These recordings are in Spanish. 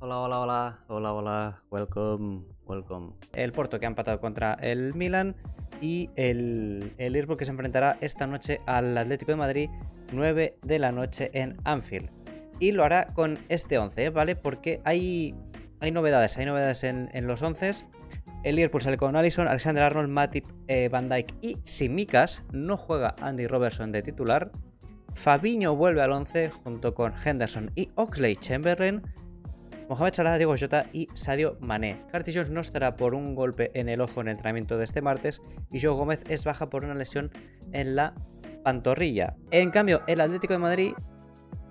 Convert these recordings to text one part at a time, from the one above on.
Hola, hola, hola, hola, hola, welcome, welcome. El Porto que ha empatado contra el Milan y el, el Liverpool que se enfrentará esta noche al Atlético de Madrid, 9 de la noche en Anfield. Y lo hará con este 11, ¿vale? Porque hay, hay novedades, hay novedades en, los 11. El Liverpool sale con Allison, Alexander Arnold, Matip, eh, Van Dyke y Simicas. No juega Andy Robertson de titular. Fabiño vuelve al 11 junto con Henderson y Oxley Chamberlain. Mohamed Salah, Diego Jota y Sadio Mané. Cartillos no estará por un golpe en el ojo en el entrenamiento de este martes y Joe Gómez es baja por una lesión en la pantorrilla. En cambio, el Atlético de Madrid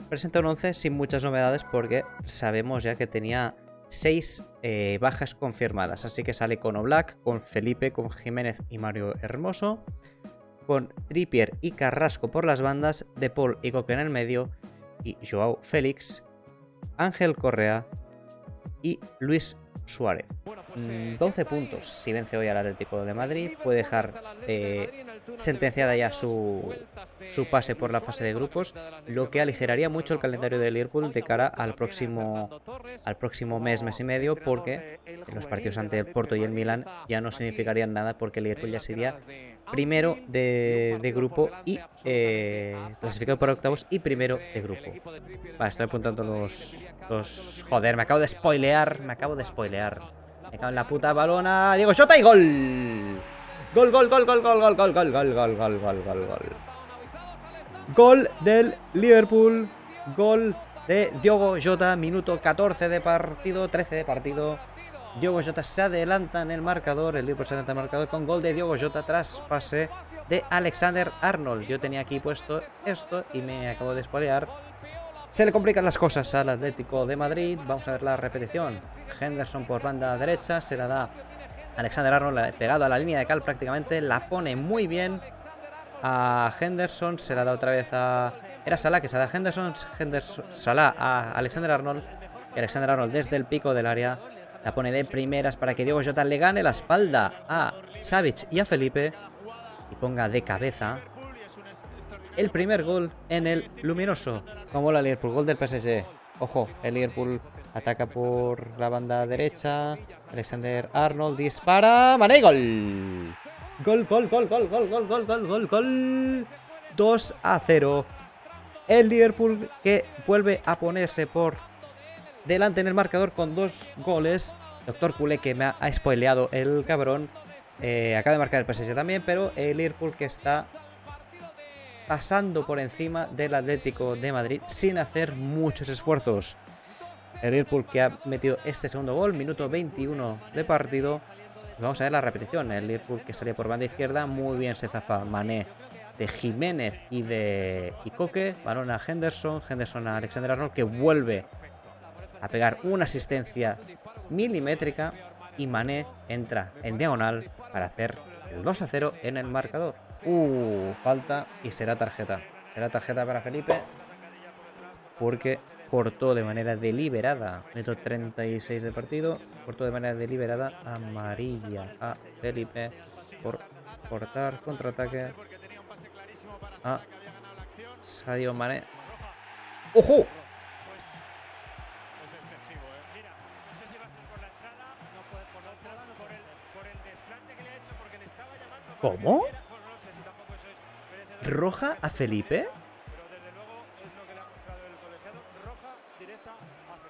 presenta un 11 sin muchas novedades porque sabemos ya que tenía 6 eh, bajas confirmadas. Así que sale con Oblak, con Felipe, con Jiménez y Mario Hermoso, con Trippier y Carrasco por las bandas, De Paul y Coque en el medio, y Joao Félix, Ángel Correa, y Luis Suárez. 12 pues, eh, mm, puntos. Eh. Si vence hoy al Atlético de Madrid, puede dejar eh, sentenciada ya su, su pase por la fase de grupos, lo que aligeraría mucho el calendario de Liverpool de cara al próximo, al próximo mes, mes y medio, porque los partidos ante el Porto y el Milan ya no significarían nada porque el Liverpool ya sería primero de, grupo y eh, clasificado por octavos y primero de grupo. Vale, estoy apuntando los, los... Joder, me acabo de spoilear, me acabo de spoilear. Me acabo en la puta balona. Diego shota y gol. Gol, gol, gol, gol, gol, gol, gol, gol, gol, gol, gol, gol, gol, gol. del Liverpool. Gol de Diogo Jota. Minuto 14 de partido, 13 de partido. Diogo Jota se adelanta en el marcador. El Liverpool se adelanta en el marcador con gol de Diogo Jota tras pase de Alexander Arnold. Yo tenía aquí puesto esto y me acabo de espolear. Se le complican las cosas al Atlético de Madrid. Vamos a ver la repetición. Henderson por banda derecha se la da Alexander Arnold pegado a la línea de cal prácticamente. La pone muy bien a Henderson. Se la da otra vez a... Era Salah que se la da a Henderson. Henderson Salah a Alexander Arnold. Y Alexander Arnold desde el pico del área. La pone de primeras para que Diego Jota le gane la espalda a Savic y a Felipe. Y ponga de cabeza el primer gol en el luminoso. Como la Liverpool, gol del PSG. Ojo, el Liverpool Ataca por la banda derecha. Alexander Arnold dispara. Mané, gol. Gol, gol, gol, gol, gol, gol, gol, gol, gol, 2 a 0. El Liverpool que vuelve a ponerse por delante en el marcador con dos goles. Doctor Cule que me ha spoileado el cabrón. Eh, acaba de marcar el PSG también, pero el Liverpool que está pasando por encima del Atlético de Madrid sin hacer muchos esfuerzos el Liverpool que ha metido este segundo gol, minuto 21 de partido. Vamos a ver la repetición. El Liverpool que salía por banda izquierda, muy bien se zafa Mané de Jiménez y de Icoque Balón a Henderson, Henderson a Alexander Arnold que vuelve a pegar una asistencia milimétrica y Mané entra en diagonal para hacer 2 a 0 en el marcador. Uh, falta y será tarjeta. Será tarjeta para Felipe porque cortó de manera deliberada, y 36 de partido, cortó de manera deliberada amarilla a Felipe por cortar contraataque a Sadio Mane ¡Ojo! ¿Cómo? ¿Roja a Felipe?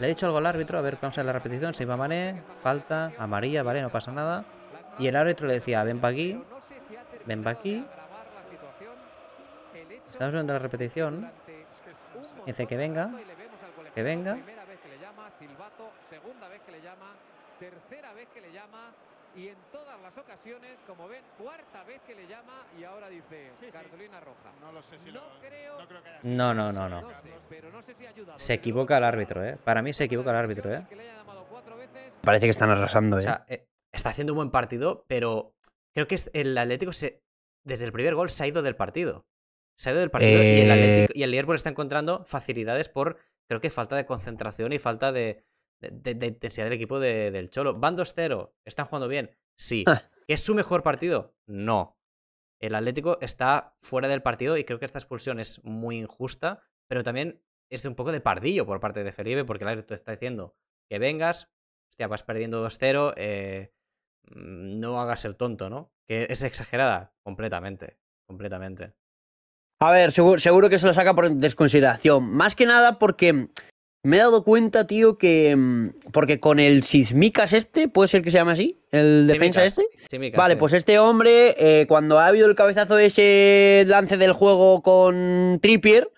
Le ha dicho algo al árbitro, a ver, cómo a ver la repetición, se iba Mané, falta, amarilla, vale, no pasa nada. Y el árbitro le decía, ven para aquí, ven para aquí. Estamos viendo la repetición. Dice que venga, que venga. Tercera vez que le llama, y en todas las ocasiones, como ven, cuarta vez que le llama y ahora dice sí, roja. No lo sé si no lo, creo... No, creo que no, no, no, no. se equivoca el árbitro, ¿eh? Para mí se equivoca el árbitro, ¿eh? Parece que están arrasando, ¿eh? O sea, eh, está haciendo un buen partido, pero creo que el Atlético desde el primer gol se ha ido del partido. Se ha ido del partido y el eh. Atlético y el Liverpool está encontrando facilidades por creo que falta de concentración y falta de, de, de intensidad del equipo del Cholo. Van 2-0, están jugando bien, sí. es su mejor partido? No. El Atlético está fuera del partido y creo que esta expulsión es muy injusta, pero también es un poco de pardillo por parte de Felipe, porque el árbitro está diciendo que vengas, hostia, vas perdiendo 2-0, eh, mm, no hagas el tonto, ¿no? Que es exagerada, completamente, completamente. A ver, seguro, seguro que se lo saca por desconsideración. Más que nada porque me he dado cuenta, tío, que. Mm, porque con el Sismicas este, puede ser que se llame así, el defensa este. vale, pues este hombre, eh, cuando ha habido el cabezazo de ese lance del juego con Trippier,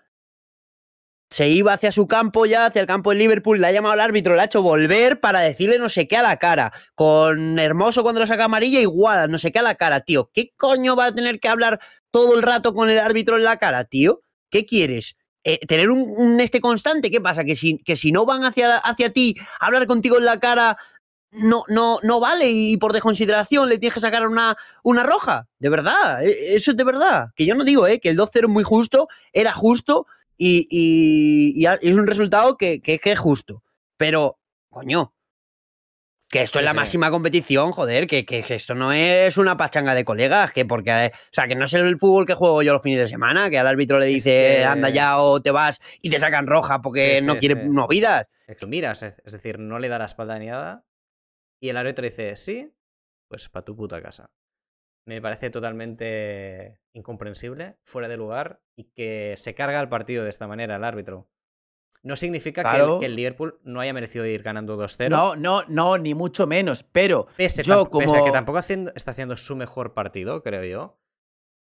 se iba hacia su campo ya, hacia el campo de Liverpool, le ha llamado al árbitro, le ha hecho volver para decirle no sé qué a la cara. Con Hermoso cuando lo saca amarilla, igual, no sé qué a la cara, tío. ¿Qué coño va a tener que hablar todo el rato con el árbitro en la cara, tío? ¿Qué quieres? Eh, tener un, este constante, ¿qué pasa? Que si, que si no van hacia, hacia ti, hablar contigo en la cara, no, no, no vale y por desconsideración le tienes que sacar una, una roja. De verdad, e, eso es de verdad. Que yo no digo, ¿eh? que el 2-0 es muy justo, era justo y, es un resultado que, que, que es justo. Pero, coño, que esto es la máxima competición, joder, que, que, esto no es una pachanga de colegas, que porque, o sea, que no es el fútbol que juego yo los fines de semana, que al árbitro le dice, anda ya o te vas y te sacan roja porque no quiere movidas. No miras, es, es decir, no le da la espalda ni nada y el árbitro dice, sí, pues para tu puta casa. Me parece totalmente incomprensible, fuera de lugar y que se carga el partido de esta manera el árbitro. No significa que, el, Liverpool no haya merecido ir ganando 2-0. No, no, no, ni mucho menos, pero pese, que tampoco está haciendo su mejor partido, creo yo.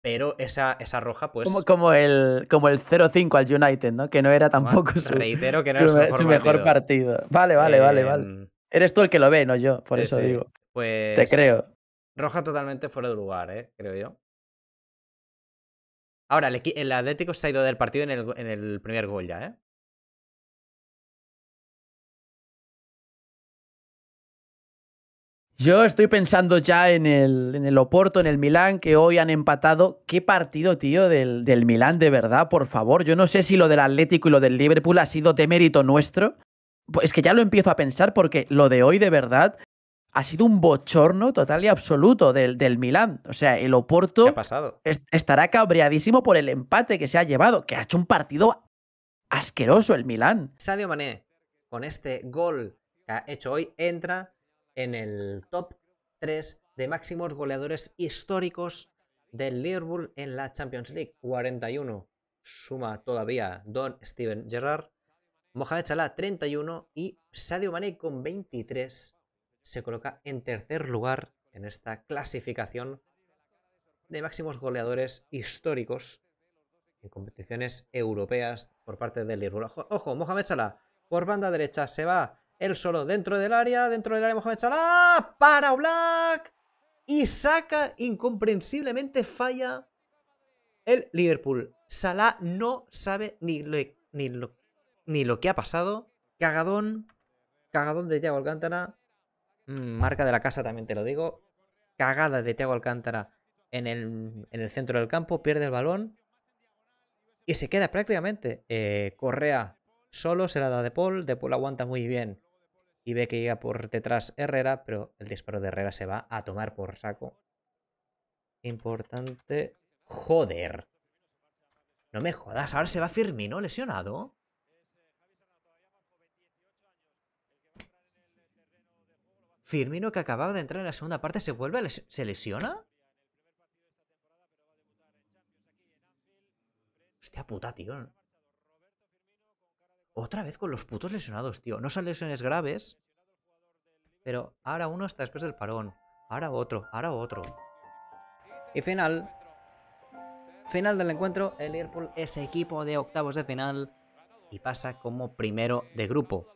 Pero esa, esa roja, pues. Como, como el, como el 0-5 al United, ¿no? Que no era tampoco su. Reitero que no era su, mejor, partido. Vale, vale, vale, vale. Em, Eres tú el que lo ve, no yo, por eso digo. Pues. Te creo. Roja totalmente fuera de lugar, ¿eh? Creo yo. Ahora, el, Atlético se ha ido del partido en el, en el primer gol ya, ¿eh? Yo estoy pensando ya en el, en el Oporto, en el Milán, que hoy han empatado. Qué partido, tío, del, del Milán, de verdad, por favor. Yo no sé si lo del Atlético y lo del Liverpool ha sido de mérito nuestro. Pues es que ya lo empiezo a pensar porque lo de hoy, de verdad, ha sido un bochorno total y absoluto del, del Milán. O sea, el Oporto estará cabreadísimo por el empate que se ha llevado, que ha hecho un partido asqueroso el Milán. Sadio Mané, con este gol que ha hecho hoy, entra en el top 3 de máximos goleadores históricos del Liverpool en la Champions League. 41 suma todavía Don Steven Gerrard, Mohamed Salah 31 y Sadio Mane con 23 se coloca en tercer lugar en esta clasificación de máximos goleadores históricos en competiciones europeas por parte del Liverpool. Ojo, Mohamed Salah por banda derecha se va él solo dentro del área, dentro del área Mohamed Salah, para Black y saca incomprensiblemente falla el Liverpool. Salah no sabe ni lo, ni lo, ni lo que ha pasado. Cagadón, cagadón de Thiago Alcántara. Mm, marca de la casa también te lo digo. Cagada de Thiago Alcántara en el, centro del campo, pierde el balón y se queda prácticamente eh, Correa solo, será la da De Paul, De Paul aguanta muy bien y ve que llega por detrás Herrera, pero el disparo de Herrera se va a tomar por saco. Importante. Joder. No me jodas, ahora se va Firmino lesionado. Firmino que acababa de entrar en la segunda parte se vuelve a lesionar. se lesiona. Hostia puta, tío. Otra vez con los putos lesionados, tío. No son lesiones graves. Pero ahora uno está después del parón. Ahora otro, ahora otro. Y final. Final del encuentro. El Liverpool es equipo de octavos de final. Y pasa como primero de grupo.